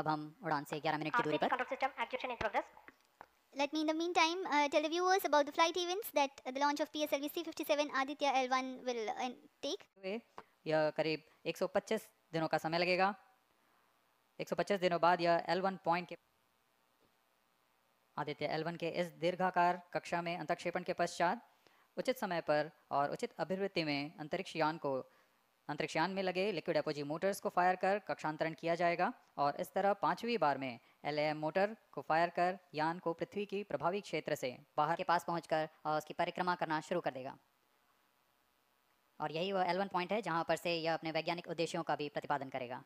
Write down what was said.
अब हम उड़ान से 11 मिनट की दूरी पर system in progress Let me in the meantime uh, tell the viewers about the flight events that the launch of PSLV C57 Aditya L1 will uh, take. यह करीब 125 दिनों का समय लगेगा 125 दिनों बाद यह L1 पॉइंट के आदित्य L1 के इस दीर्घाकार कक्षा में अंतक्षेपण के पश्चात उचित समय पर और उचित अभिवृत्ति में अंतरिक्ष यान को अंतरिक्षयान में लगे लिक्विड एपोजी मोटर्स को फायर कर कक्षांतरण किया जाएगा और इस तरह पांचवी बार में एल मोटर को फायर कर यान को पृथ्वी की प्रभावी क्षेत्र से बाहर के पास पहुंचकर और उसकी परिक्रमा करना शुरू कर देगा और यही वह एल पॉइंट है जहाँ पर से यह अपने वैज्ञानिक उद्देश्यों का भी प्रतिपादन करेगा